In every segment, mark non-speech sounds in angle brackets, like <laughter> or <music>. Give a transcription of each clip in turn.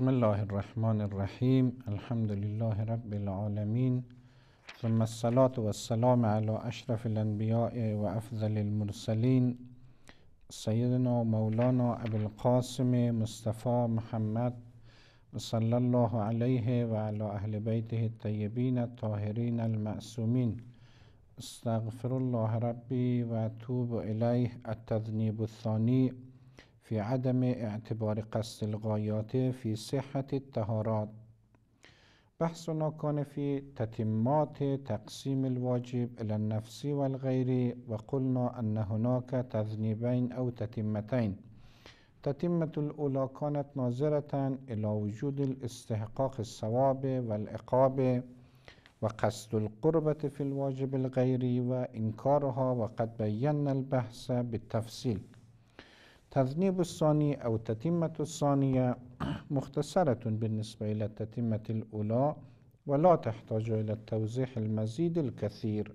بسم الله الرحمن الرحیم الحمد لله رب العالمين ثم الصلاة والسلام على اشرف الانبیاء و افضل المرسلین سیدنا مولانا ابو القاسم مصطفی محمد صلی الله علیه و علی اهل بیته الطیبین الطاهرین المعصومین استغفر الله ربی و اتوب الیه التذنیب الثانی في عدم اعتبار قصد الغايات في صحة الطهارات بحثنا كان في تتمات تقسيم الواجب إلى النفس والغير وقلنا أن هناك تذنيبين أو تتمتين تتمة الأولى كانت ناظرة إلى وجود الاستحقاق الصواب والعقاب وقصد القربة في الواجب الغيري وإنكارها وقد بينا البحث بالتفصيل تذنيب الثاني أو تتمة الثانية مختصرة بالنسبة إلى التتمة الأولى ولا تحتاج إلى التوضيح المزيد الكثير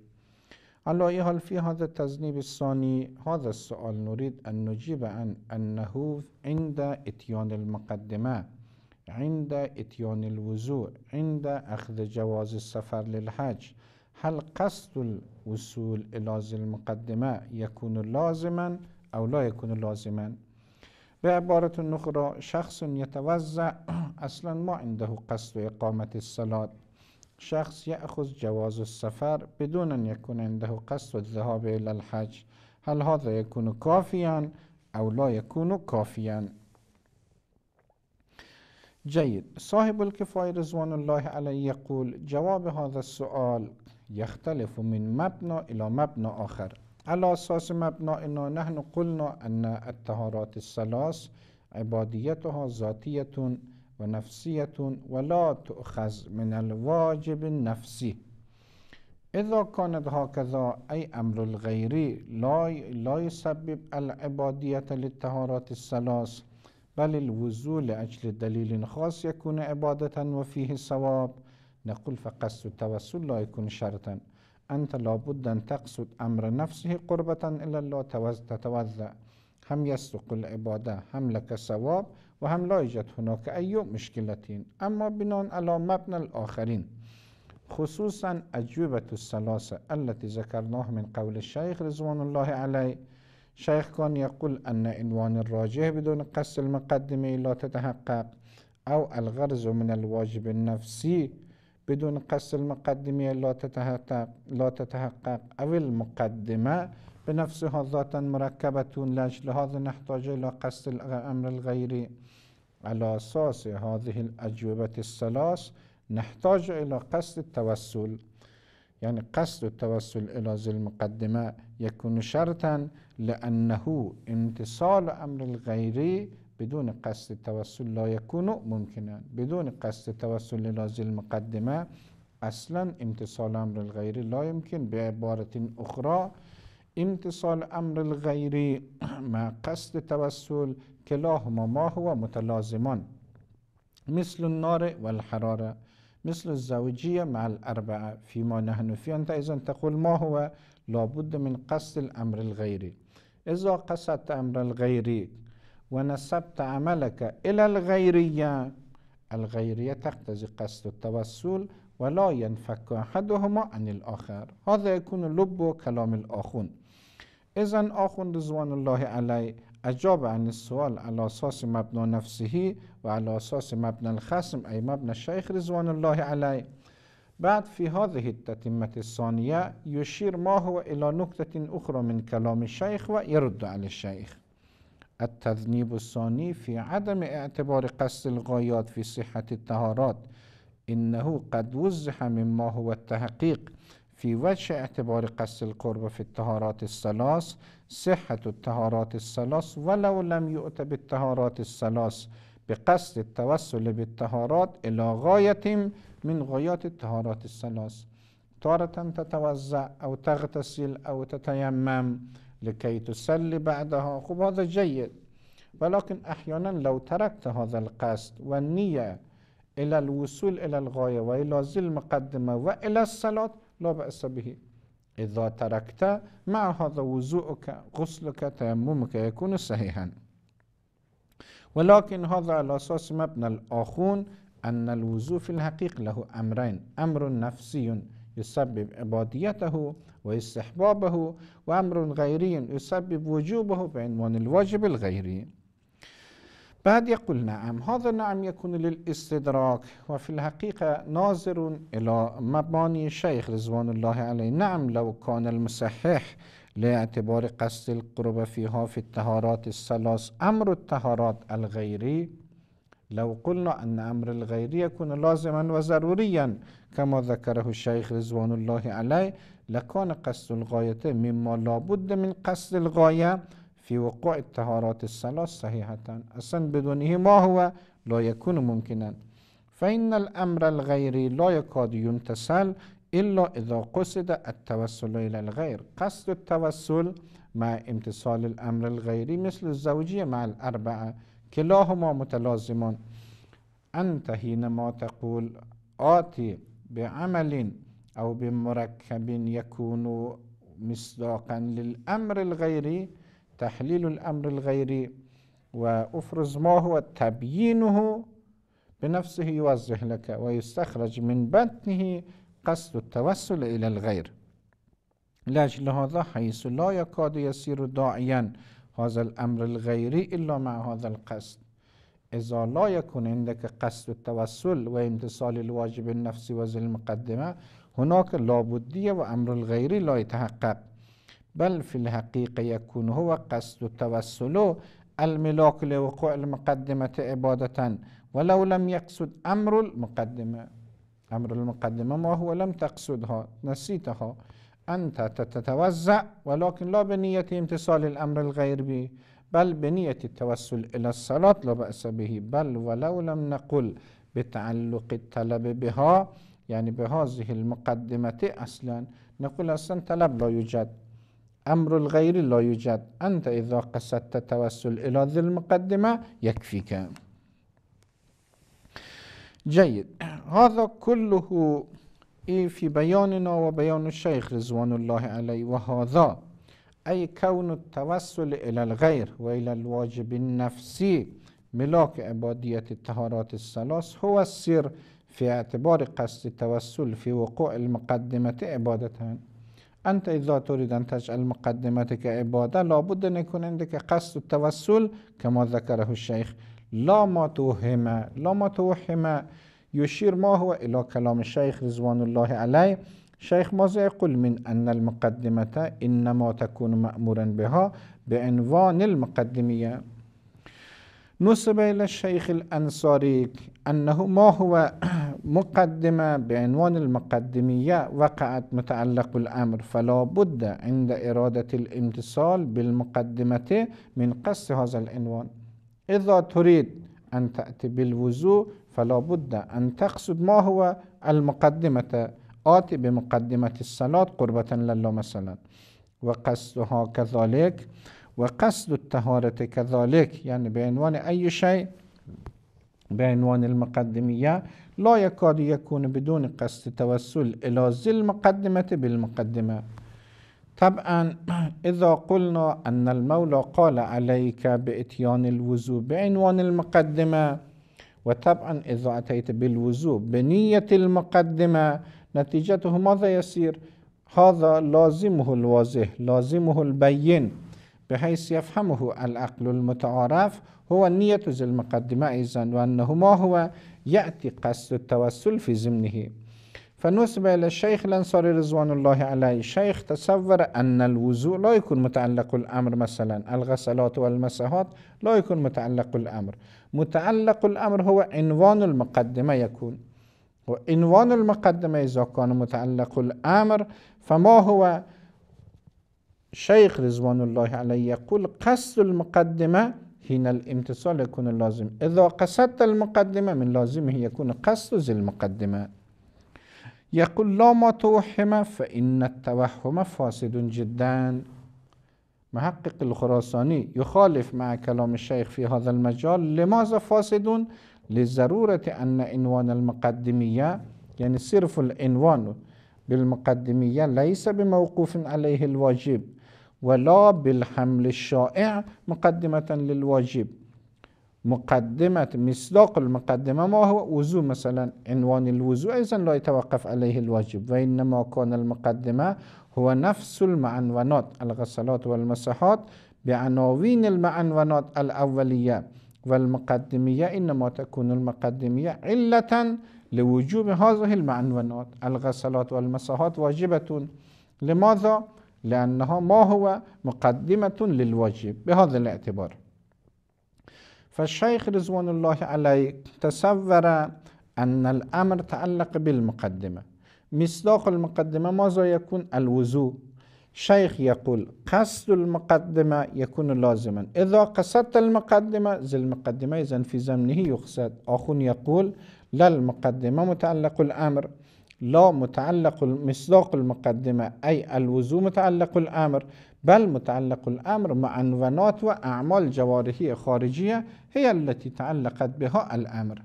على أي حال في هذا التذنيب الثاني هذا السؤال نريد أن نجيب عن أنه عند إتيان المقدمة عند إتيان الوزوء عند أخذ جواز السفر للحج هل قصد الوصول إلى المقدمة يكون لازماً او لا یکون لازما به عبارت نخرا شخص يتوزع اصلا ما عنده قصد و اقامت شخص یأخذ جواز السفر بدون ان يكون عنده قصد الذهاب الى الحج هل هذا يكون کافیان او لا يكون کافیا جيد صاحب الكفاية رضوان الله عليه يقول جواب هذا السؤال يختلف من مبنى إلى مبنى آخر على أساس مبنى أنه نحن قلنا أن الطهارات الثلاث عباديتها ذاتية ونفسية ولا تؤخذ من الواجب النفسي إذا كانت هكذا أي أمر الغيري لا لا يسبب العبادية للطهارات الثلاث بل الوزول لأجل دليل خاص يكون عبادة وفيه ثواب نقول فقصد التوسل لا يكون شرطا أنت لابد أن تقصد أمر نفسه قربة إلى الله تتوزع هم يصدق العبادة هم لك ثواب وهم لا يوجد هناك أي مشكلة أما بناء على مبنى الآخرين خصوصا أجوبة الثلاثة التي ذكرناها من قول الشيخ رضوان الله عليه شيخ كان يقول أن عنوان الراجح بدون قص المقدمة لا تتحقق أو الغرز من الواجب النفسي بدون قص المقدمية لا تتحقق, لا تتحقق أو المقدمة بنفسها ذاتا مركبة لأجل هذا نحتاج إلى قص الأمر الغيري على أساس هذه الأجوبة الثلاث نحتاج إلى قصد التوسل يعني قصد التوسل إلى ذي المقدمة يكون شرطا لأنه امتصال أمر الغيري بدون قصد التوسل لا يكون ممكنا بدون قصد التوسل للازل المقدمة اصلا امتصال امر الغير لا يمكن بعبارة اخرى امتصال امر الغير <clears throat> مع قصد التوسل كلاهما ما هو متلازمان مثل النار والحرارة مثل الزوجية مع الأربعة فيما نحن فيه أنت إذا تقول ما هو لابد من قصد الأمر الغيري إذا قصدت أمر الغيري ونسبت عملك إلى الغيرية الغيرية تقتضي قصد التوسل ولا ينفك أحدهما عن الآخر هذا يكون لب كلام الآخون إذا آخون رضوان الله عليه أجاب عن السؤال على أساس مبنى نفسه وعلى أساس مبنى الخصم أي مبنى الشيخ رضوان الله عليه بعد في هذه التتمة الثانية يشير ما هو إلى نقطة أخرى من كلام الشيخ ويرد على الشيخ التذنيب الثاني في عدم اعتبار قصد الغايات في صحة الطهارات إنه قد وزح مما هو التحقيق في وجه اعتبار قصد القرب في الطهارات الثلاث صحة الطهارات الثلاث ولو لم يؤت بالطهارات الثلاث بقصد التوسل بالطهارات إلى غاية من غايات الطهارات الثلاث تارة تتوزع أو تغتسل أو تتيمم لكي تسلي بعدها خب هذا جيد ولكن أحيانا لو تركت هذا القصد والنية إلى الوصول إلى الغاية وإلى ذي المقدمة وإلى الصلاة لا بأس به إذا تركت مع هذا وزوءك غسلك تيممك يكون صحيحا ولكن هذا على أساس مبنى الآخون أن الوزوء في الحقيقة له أمرين أمر نفسي يسبب عباديته واستحبابه وأمر غيري يسبب وجوبه بعنوان الواجب الغيري بعد يقول نعم هذا نعم يكون للاستدراك وفي الحقيقة ناظر إلى مباني الشيخ رضوان الله عليه نعم لو كان المصحح لاعتبار قصد القرب فيها في الطهارات الثلاث أمر الطهارات الغيري لو قلنا أن أمر الغير يكون لازما وضروريا كما ذكره الشيخ رضوان الله عليه لكان قصد الغاية مما لا بد من قصد الغاية في وقوع الطهارات الصلاة صحيحة أصلا بدونه ما هو لا يكون ممكنا فإن الأمر الغيري لا يكاد يمتثل إلا إذا قصد التوسل إلى الغير قصد التوسل مع امتثال الأمر الغيري مثل الزوجية مع الأربعة كلاهما متلازمان أنت حينما تقول آتي بعمل أو بمركب يكون مصداقا للأمر الغيري تحليل الأمر الغيري وأفرز ما هو تبيينه بنفسه يوضح لك ويستخرج من بطنه قصد التوسل إلى الغير لأجل هذا حيث لا يكاد يسير داعيا هذا الأمر الغيري إلا مع هذا القصد إذا لا يكون عندك قصد التوسل وامتثال الواجب النفسي وذي المقدمة هناك لابدية وأمر الغيري لا يتحقق بل في الحقيقة يكون هو قصد التوسل الملاك لوقوع المقدمة عبادة ولو لم يقصد أمر المقدمة أمر المقدمة ما هو لم تقصدها نسيتها أنت تتوزع ولكن لا بنية امتثال الأمر الغير بل بنية التوسل إلى الصلاة لا بأس به بل ولو لم نقل بتعلق الطلب بها يعني بهذه المقدمة أصلا نقول أصلا طلب لا يوجد أمر الغير لا يوجد أنت إذا قصدت التوسل إلى ذي المقدمة يكفيك جيد هذا كله إيه في بياننا وبيان الشيخ رضوان الله عليه وهذا أي كون التوسل إلى الغير وإلى الواجب النفسي ملاك عبادية الطهارات الثلاث هو السر في اعتبار قصد التوسل في وقوع المقدمة عبادة أنت إذا تريد أن تجعل مقدمتك عبادة لابد أن يكون عندك قصد التوسل كما ذكره الشيخ لا ما توهم لا ما توهم يشير ما هو إلى كلام الشيخ رضوان الله عليه شيخ ماذا يقول من أن المقدمة إنما تكون مأمورا بها بعنوان المقدمية نسب إلى الشيخ الأنصاري أنه ما هو <clears throat> مقدمة بعنوان المقدمية وقعت متعلق الأمر فلا بد عند إرادة الامتصال بالمقدمة من قص هذا العنوان إذا تريد أن تأتي بالوزو فلا بد أن تقصد ما هو المقدمة آتي بمقدمة الصلاة قربة لله مثلا وقصدها كذلك وقصد الطهارة كذلك يعني بعنوان أي شيء بعنوان المقدمية لا يكاد يكون بدون قصد توسل إلى ذي المقدمة بالمقدمة طبعا إذا قلنا أن المولى قال عليك بإتيان الوزو بعنوان المقدمة وطبعا إذا أتيت بالوجوب بنية المقدمة نتيجته ماذا يصير؟ هذا لازمه الواضح لازمه البين بحيث يفهمه العقل المتعارف هو نية المقدمة أيضا وأنه ما هو يأتي قصد التوسل في زمنه فنسبة إلى الشيخ الأنصاري رضوان الله عليه الشيخ تصور أن الوزوء لا يكون متعلق الأمر مثلا الغسلات والمساهات لا يكون متعلق الأمر متعلق الأمر هو عنوان المقدمة يكون وعنوان المقدمة إذا كان متعلق الأمر فما هو شيخ رضوان الله عليه يقول قصد المقدمة حين الامتصال يكون اللازم إذا قصدت المقدمة من لازمه يكون قصد ذي المقدمة يقول لا ما توهم فإن التوهم فاسد جدا محقق الخراساني يخالف مع كلام الشيخ في هذا المجال لماذا فاسد لضرورة أن عنوان المقدمية يعني صرف العنوان بالمقدمية ليس بموقوف عليه الواجب ولا بالحمل الشائع مقدمة للواجب مقدمة مصداق المقدمة ما هو وزو مثلا عنوان الوزو أيضا لا يتوقف عليه الواجب وإنما كان المقدمة هو نفس المعنونات الغسلات والمسحات بعناوين المعنونات الأولية والمقدمية إنما تكون المقدمية علة لوجوب هذه المعنونات الغسلات والمسحات واجبة لماذا؟ لأنها ما هو مقدمة للواجب بهذا الاعتبار فالشيخ رضوان الله عليه تصور أن الأمر تعلق بالمقدمة مصداق المقدمة ماذا يكون الوزو شيخ يقول قصد المقدمة يكون لازما إذا قصدت المقدمة زي المقدمة إذا في زمنه يقصد أخ يقول لا المقدمة متعلق الأمر لا متعلق مصداق المقدمة أي الوزو متعلق الأمر بل متعلق الأمر مع عنوانات وأعمال جوارحي خارجية هي التي تعلقت بها الأمر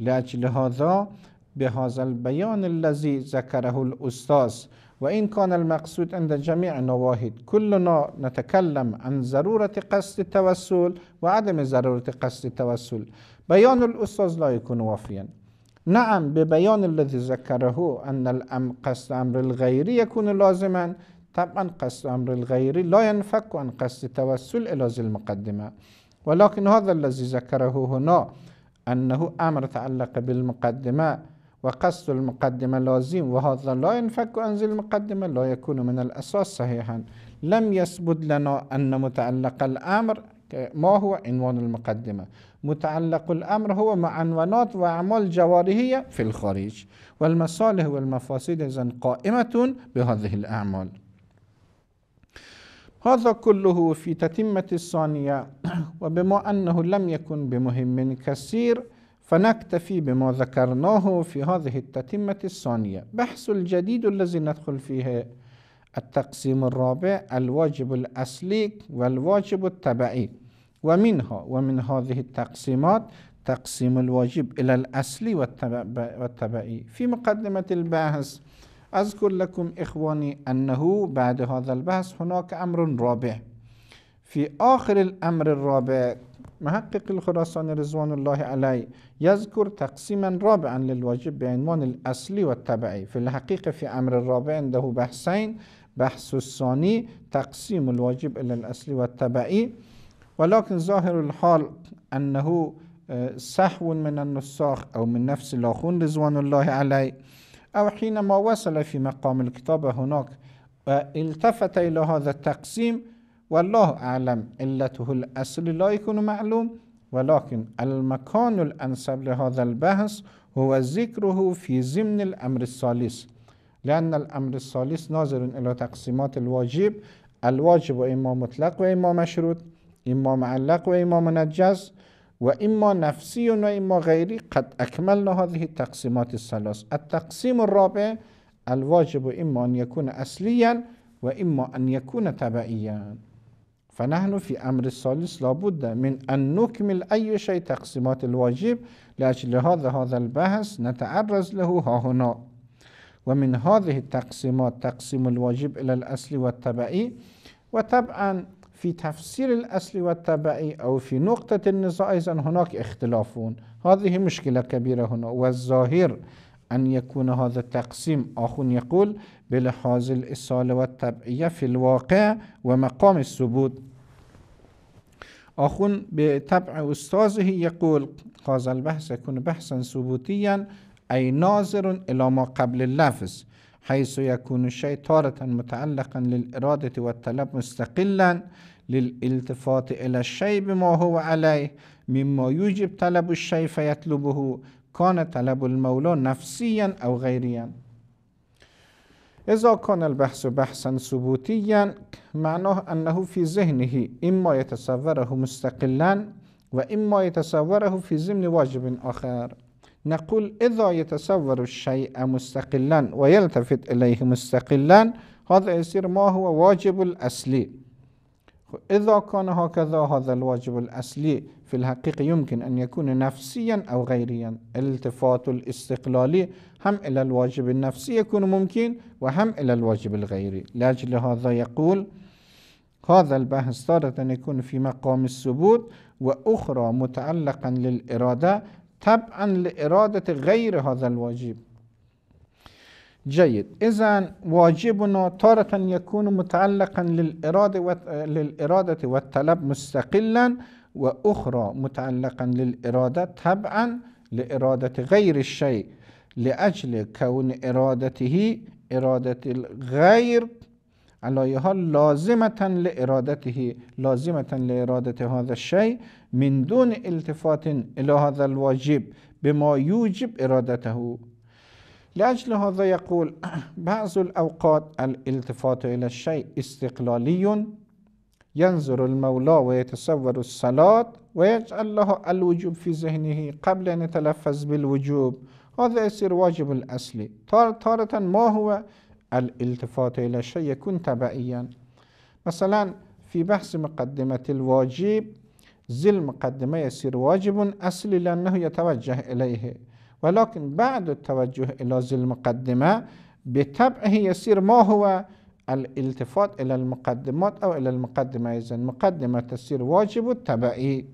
لأجل هذا بهذا البيان الذي ذكره الأستاذ وإن كان المقصود عند جميع نواهد كلنا نتكلم عن ضرورة قصد التوسل وعدم ضرورة قصد التوسل بيان الأستاذ لا يكون وافيا نعم ببيان الذي ذكره أن الأم قصد أمر الغير يكون لازما طبعا قصد أمر الغير لا ينفك عن قصد توسل إلى ذي المقدمة ولكن هذا الذي ذكره هنا أنه أمر تعلق بالمقدمة وقصد المقدمة لازم وهذا لا ينفك عن ذي المقدمة لا يكون من الأساس صحيحا لم يثبت لنا أن متعلق الأمر ما هو عنوان المقدمة متعلق الأمر هو معنونات وأعمال جوارحية في الخارج والمصالح والمفاسد إذن قائمة بهذه الأعمال هذا كله في تتمة الثانية وبما أنه لم يكن بمهم كثير فنكتفي بما ذكرناه في هذه التتمة الثانية بحث الجديد الذي ندخل فيه التقسيم الرابع الواجب الأصلي والواجب التبعي ومنها ومن هذه التقسيمات تقسيم الواجب إلى الأصلي والتبعي في مقدمة البحث أذكر لكم إخواني أنه بعد هذا البحث هناك أمر رابع في آخر الأمر الرابع محقق الخراساني رضوان الله عليه يذكر تقسيما رابعا للواجب بعنوان الأصلي والتبعي في الحقيقة في أمر الرابع عنده بحثين بحث الثاني تقسيم الواجب إلى الأصلي والتبعي ولكن ظاهر الحال أنه آه، سحو من النساخ أو من نفس الأخون رضوان الله عليه أو حينما وصل في مقام الكتابة هناك التفت إلى هذا التقسيم والله أعلم علته الأصل لا يكون معلوم ولكن المكان الأنسب لهذا البحث هو ذكره في ضمن الأمر الثالث لأن الأمر الثالث ناظر إلى تقسيمات الواجب الواجب إما مطلق وإما مشروط إما معلق وإما منجز وإما نفسي وإما غيري قد أكملنا هذه التقسيمات الثلاث التقسيم الرابع الواجب إما أن يكون أصليا وإما أن يكون تبعيا فنحن في أمر الثالث لابد من أن نكمل أي شيء تقسيمات الواجب لأجل هذا هذا البحث نتعرض له ها هنا ومن هذه التقسيمات تقسيم الواجب إلى الأصل والتبعي وطبعا في تفسير الأصل والتبعي أو في نقطة النزاع أيضا هناك اختلافون هذه مشكلة كبيرة هنا والظاهر أن يكون هذا التقسيم أخون يقول بلحاظ الإصالة والتبعية في الواقع ومقام الثبوت أخون بتبع أستاذه يقول هذا البحث يكون بحثا ثبوتيا أي ناظر إلى ما قبل اللفظ حيث يكون الشيء تارة متعلقا للإرادة والطلب مستقلا للالتفات إلى الشيء بما هو عليه مما يوجب طلب الشيء فيطلبه كان طلب المولى نفسيا أو غيريا إذا كان البحث بحثا ثبوتيا معناه أنه في ذهنه إما يتصوره مستقلا وإما يتصوره في ضمن واجب آخر نقول إذا يتصور الشيء مستقلا ويلتفت إليه مستقلا هذا يصير ما هو واجب الأصلي إذا كان هكذا هذا الواجب الأصلي في الحقيقة يمكن أن يكون نفسيا أو غيريا التفات الاستقلالي هم إلى الواجب النفسي يكون ممكن وهم إلى الواجب الغيري لأجل هذا يقول هذا البحث تارة يكون في مقام الثبوت وأخرى متعلقا للإرادة تبعا لإرادة غير هذا الواجب جيد إذا واجبنا طارة يكون متعلقا للإرادة, للإرادة والطلب مستقلا وأخرى متعلقا للإرادة تبعا لإرادة غير الشيء لأجل كون إرادته إرادة الغير علایه ها لازمتن لازمة لإرادته لازمة لإرادة هذا الشيء من دون التفات إلى هذا الواجب بما يوجب إرادته لأجل هذا يقول <clears throat> بعض الأوقات الالتفات إلى الشيء استقلالي ينظر المولى ويتصور الصلاة ويجعل له الوجوب في ذهنه قبل أن يتلفظ بالوجوب هذا يصير واجب الأصلي تارة ما هو الالتفات إلى شيء يكون تبعيا مثلا في بحث مقدمة الواجب زي المقدمة يصير واجب أصلي لأنه يتوجه إليه ولكن بعد التوجه إلى زي المقدمة بتبعه يصير ما هو الالتفات إلى المقدمات أو إلى المقدمة إذا المقدمة تصير واجب التبعي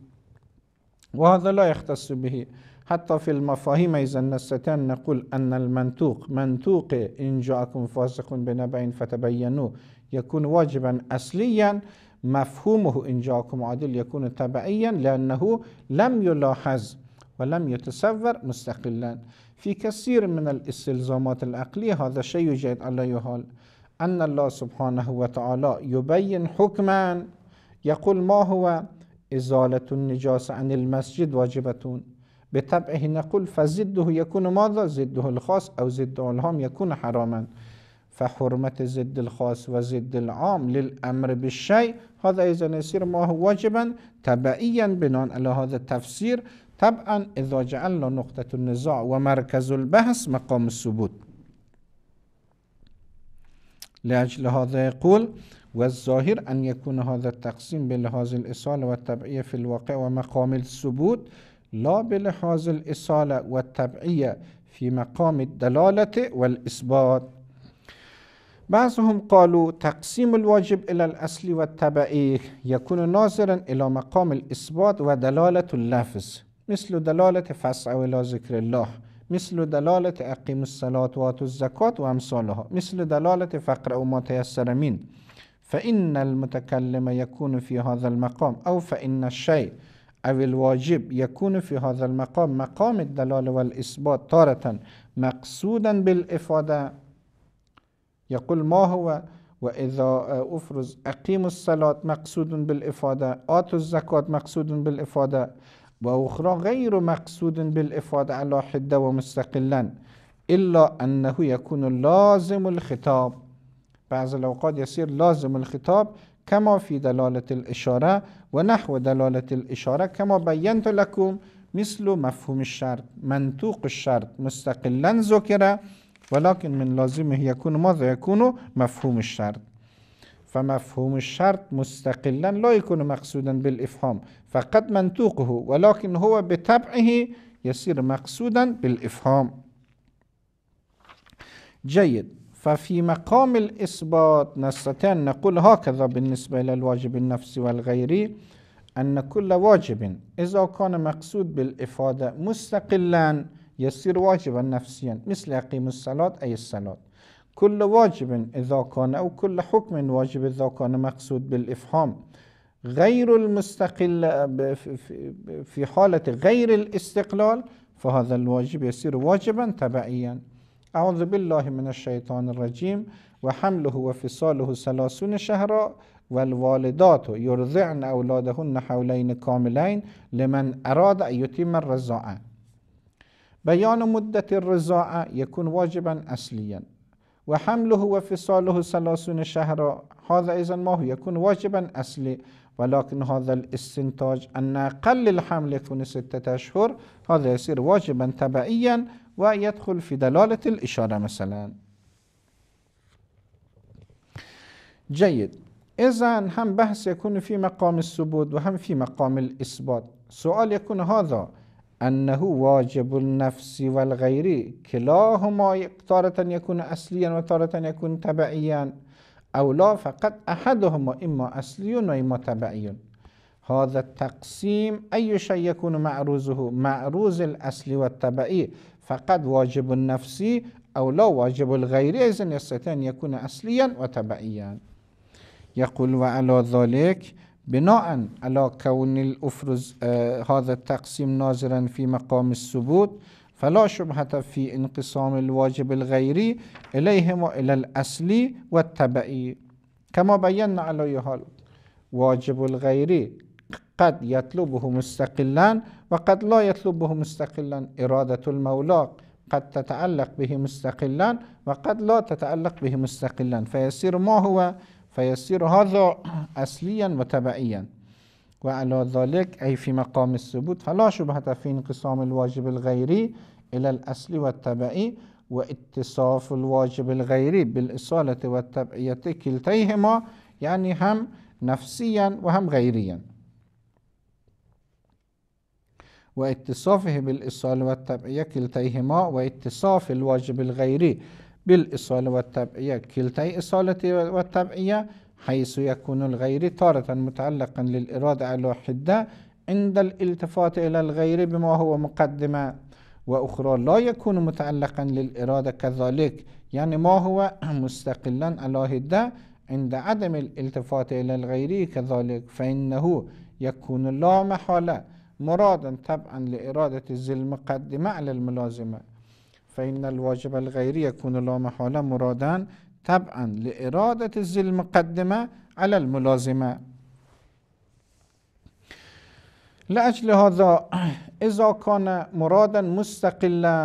وهذا لا يختص به حتى في المفاهيم إذا نستطيع نقول أن المنطوق منطوق إن جاءكم فاسق بنبأ فتبينوا يكون واجبا أصليا مفهومه إن جاءكم عادل يكون تبعيا لأنه لم يلاحظ ولم يتصور مستقلا في كثير من الاستلزامات العقلية هذا شيء يوجد على يهال أن الله سبحانه وتعالى يبين حكما يقول ما هو إزالة النجاسة عن المسجد واجبة بطبعه نقول فزده يكون ماذا زده الخاص أو زده العام يكون حراما فحرمة زد الخاص وزد العام للأمر بالشيء هذا إذا يصير ما هو واجبا تبعيا بناء على هذا التفسير طبعا إذا جعلنا نقطة النزاع ومركز البحث مقام الثبوت لأجل هذا يقول والظاهر أن يكون هذا التقسيم بلحاظ الإصالة والتبعية في الواقع ومقام الثبوت لا بلحاظ الإصالة والتبعية في مقام الدلالة والإثبات بعضهم قالوا تقسيم الواجب إلى الأصل والتبعي يكون ناظرا إلى مقام الإثبات ودلالة اللفظ مثل دلالة فسع ولا ذكر الله مثل دلالة أقيم الصلاة وآتوا الزكاة وأمثالها مثل دلالة فقر أو ما تيسر من فإن المتكلم يكون في هذا المقام أو فإن الشيء أو الواجب يكون في هذا المقام مقام الدلالة والإثبات تارة مقصودا بالإفادة يقول ما هو وإذا أفرز أقيموا الصلاة مقصود بالإفادة آتوا الزكاة مقصود بالإفادة وأخرى غير مقصود بالإفادة على حدة ومستقلا إلا أنه يكون لازم الخطاب بعض الأوقات يصير لازم الخطاب كما في دلالة الإشارة ونحو دلالة الإشارة كما بينت لكم مثل مفهوم الشرط منطوق الشرط مستقلا ذكر ولكن من لازمه يكون ماذا يكون مفهوم الشرط فمفهوم الشرط مستقلا لا يكون مقصودا بالإفهام فقد منطوقه ولكن هو بطبعه يصير مقصودا بالإفهام جيد ففي مقام الإثبات نستطيع أن نقول هكذا بالنسبة للواجب النفسي والغيري أن كل واجب إذا كان مقصود بالإفادة مستقلا يصير واجبا نفسيا مثل أقيم الصلاة أي الصلاة كل واجب إذا كان أو كل حكم واجب إذا كان مقصود بالإفهام غير المستقل في حالة غير الاستقلال فهذا الواجب يصير واجبا تبعيا اعوذ بالله من الشیطان الرجیم و حمله و فصاله سلاسون شهرا والوالدات یرزعن اولادهن حولین کاملین لمن اراد یتم رضاعه بیان مدت الرضاعه یکون واجبا اصلیا وحمله وفصاله ثلاثون شهرا هذا إذا ما هو يكون واجبا أصلي ولكن هذا الاستنتاج أن أقل الحمل يكون ستة أشهر هذا يصير واجبا تبعيا ويدخل في دلالة الإشارة مثلا جيد إذا هم بحث يكون في مقام الثبوت وهم في مقام الإثبات سؤال يكون هذا انه واجب النفس والغير كلاهما تارة يكون اصلیا و يكون تبعيا او لا فقط احدهما اما اصلی و تبعي هذا التقسيم أي شيء يكون معروزه معروز الأصل والتبعي فقد واجب النفسي او لا واجب الغير اذا يستطيع أن يكون اصليا وتبعيا يقول وعلى ذلك بناء على كون الأفرز آه، هذا التقسيم ناظرا في مقام الثبوت فلا شبهة في انقسام الواجب الغيري إليهما إلى الأصلي والتبعي كما بينا على حال واجب الغيري قد يطلبه مستقلا وقد لا يطلبه مستقلا إرادة المولى قد تتعلق به مستقلا وقد لا تتعلق به مستقلا فيصير ما هو فيصير هذا أصليا وتبعيا وعلى ذلك أي في مقام الثبوت فلا شبهة في انقسام الواجب الغيري إلى الأصل والتبعي واتصاف الواجب الغيري بالإصالة والتبعية كلتيهما يعني هم نفسيا وهم غيريا واتصافه بالإصالة والتبعية كلتيهما واتصاف الواجب الغيري بالإصالة والتبعية كلتي إصالة والتبعية حيث يكون الغير تارة متعلقا للإرادة على حدة عند الالتفات إلى الغير بما هو مقدمة وأخرى لا يكون متعلقا للإرادة كذلك يعني ما هو <clears throat> مستقلا على حدة عند عدم الالتفات إلى الغير كذلك فإنه يكون لا محالة مرادا طبعا لإرادة ذي المقدمة على الملازمة فإن الواجب الغيري يكون لا محالة مرادا تبعا لإرادة الزل المقدمة على الملازمة لأجل هذا إذا كان مرادا مستقلا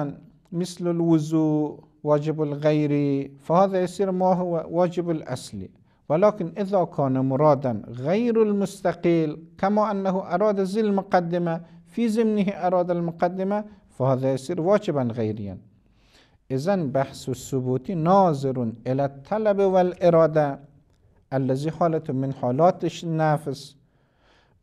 مثل الوزو واجب الغيري فهذا يصير ما هو واجب الأصلي ولكن إذا كان مرادا غير المستقيل كما أنه أراد الزل المقدمة في زمنه أراد المقدمة فهذا يصير واجبا غيريا إذا بحث الثبوت ناظر إلى الطلب والإرادة الذي حالة من حالات النفس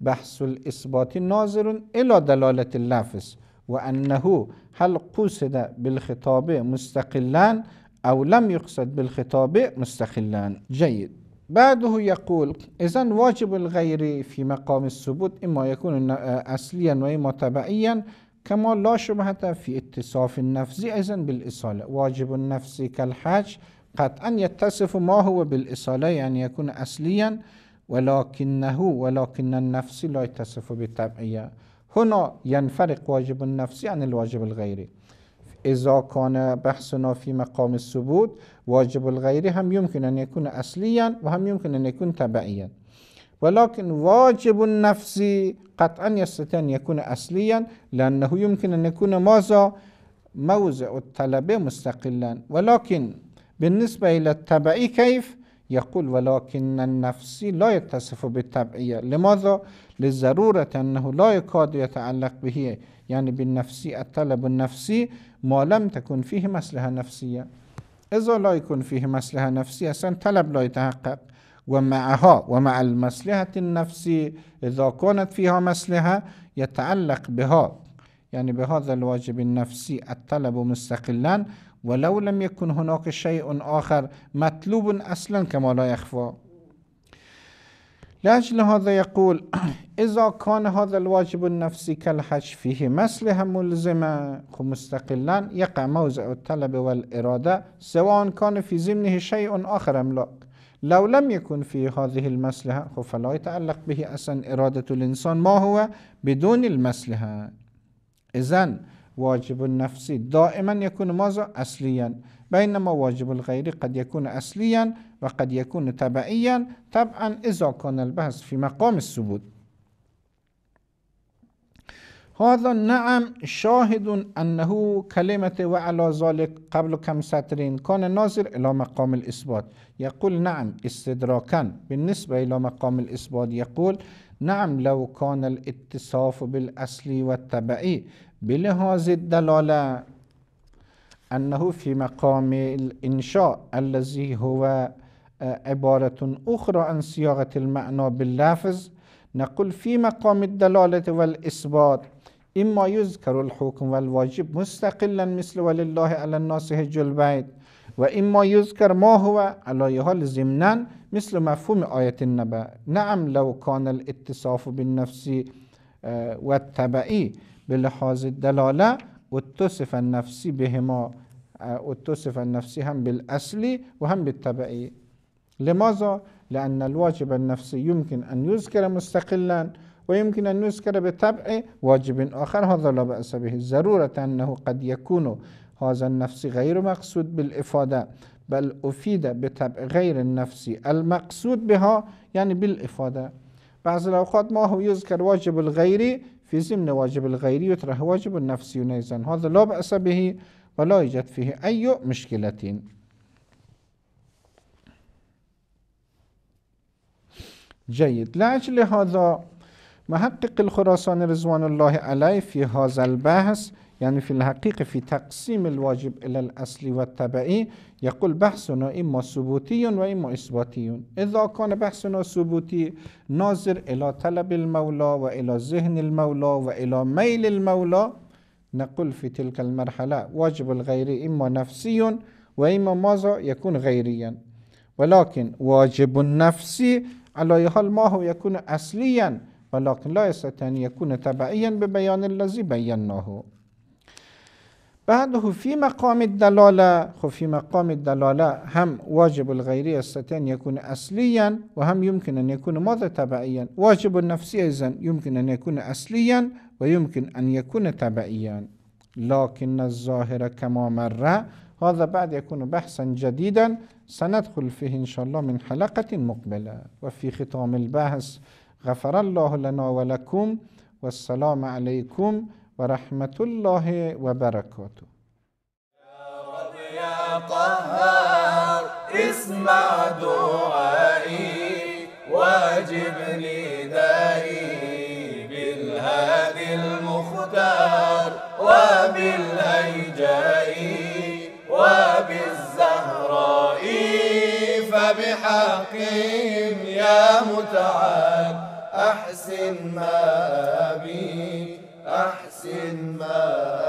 بحث الإثبات ناظر إلى دلالة اللفظ وأنه هل قصد بالخطاب مستقلا أو لم يقصد بالخطاب مستقلا جيد بعده يقول إذا واجب الغير في مقام الثبوت إما يكون آه، أصليا وإما تبعيا كما لا شبهة في اتصاف النفس أيضا بالإصالة واجب النفس كالحج قطعا يتصف ما هو بالإصالة يعني يكون أصليا ولكنه ولكن النفس لا يتصف بالتبعية هنا ينفرق واجب النفس عن الواجب الغيري إذا كان بحثنا في مقام الثبوت واجب الغير هم يمكن أن يكون أصليا وهم يمكن أن يكون تبعيا ولكن واجب النفس قطعا يستطيع أن يكون أصليا لأنه يمكن أن يكون ماذا موضع الطلب مستقلا ولكن بالنسبة إلى التبعي كيف؟ يقول ولكن النفس لا يتصف بالتبعية لماذا؟ لضرورة أنه لا يكاد يتعلق به يعني بالنفسي الطلب النفسي ما لم تكن فيه مصلحة نفسية إذا لا يكون فيه مصلحة نفسية أصلا طلب لا يتحقق ومعها ومع المصلحة النفسي إذا كانت فيها مصلحة يتعلق بها يعني بهذا الواجب النفسي الطلب مستقلا ولو لم يكن هناك شيء آخر مطلوب أصلا كما لا يخفى لأجل هذا يقول <clears throat> إذا كان هذا الواجب النفسي كالحج فيه مصلحة ملزمة مستقلا يقع موزع الطلب والإرادة سواء كان في زمنه شيء آخر أم لا لو لم يكن في هذه المسلحة فلا يتعلق به أصلا إرادة الإنسان ما هو بدون المسلحة إذن واجب النفسي دائما يكون ماذا أصليا بينما واجب الغير قد يكون أصليا وقد يكون تبعيا طبعا إذا كان البحث في مقام الثبوت هذا نعم شاهد أنه كلمة وعلى ذلك قبل كم سطرين كان ناظر إلى مقام الإثبات يقول نعم استدراكا بالنسبة إلى مقام الإثبات يقول نعم لو كان الاتصاف بالأصل والتبعي بلهذه الدلالة أنه في مقام الإنشاء الذي هو آه، عبارة أخرى عن صياغة المعنى باللفظ نقول في مقام الدلالة والإثبات إما يذكر الحكم والواجب مستقلا مثل ولله على الناس حج البيت وإما يذكر ما هو على حال زمنان مثل مفهوم آية النبأ نعم لو كان الاتصاف بالنفس آه، والتبعي بلحاظ الدلالة اتصف النفس بهما آه، اتصف النفس هم بالأصل وهم بالتبعي لماذا؟ لأن الواجب النفسي يمكن أن يذكر مستقلا ويمكن أن يذكر بطبع واجب آخر هذا لا بأس به ضرورة أنه قد يكون هذا النفس غير مقصود بالإفادة بل أفيد بطبع غير النفس المقصود بها يعني بالإفادة بعض الأوقات ما هو يذكر واجب الغيري في زمن واجب الغيري يطرح واجب النفسي أيضا هذا لا بأس به ولا يوجد فيه أي مشكلة جيد لأجل هذا محقق الخراسان رضوان الله عليه في هذا البحث يعني في الحقيقة في تقسيم الواجب إلى الأصلي والتبعي يقول بحثنا إما ثبوتي وإما إثباتي إذا كان بحثنا ثبوتي ناظر إلى طلب المولى وإلى ذهن المولى وإلى ميل المولى نقول في تلك المرحلة واجب الغيري إما نفسي وإما ماذا يكون غيريا ولكن واجب النفسي على حال ما هو يكون أصليا ولكن لا يستطيع أن يكون تبعيا ببيان الذي بيناه بعده في مقام الدلالة خب في مقام الدلالة هم واجب الغيري يستطيع أن يكون أصليا وهم يمكن أن يكون ماذا تبعيا واجب النفسي أيضا يمكن أن يكون أصليا ويمكن أن يكون تبعيا لكن الظاهر كما مر هذا بعد يكون بحثا جديدا سندخل فيه إن شاء الله من حلقة مقبلة وفي ختام البحث غفر الله لنا ولكم والسلام عليكم ورحمة الله وبركاته يا رب يا قهار اسمع دعائي واجب ندائي بالهادي المختار وبالهيجاء وبالزهراء فبحقهم يا متعال أحسن ما بي أحسن ما بي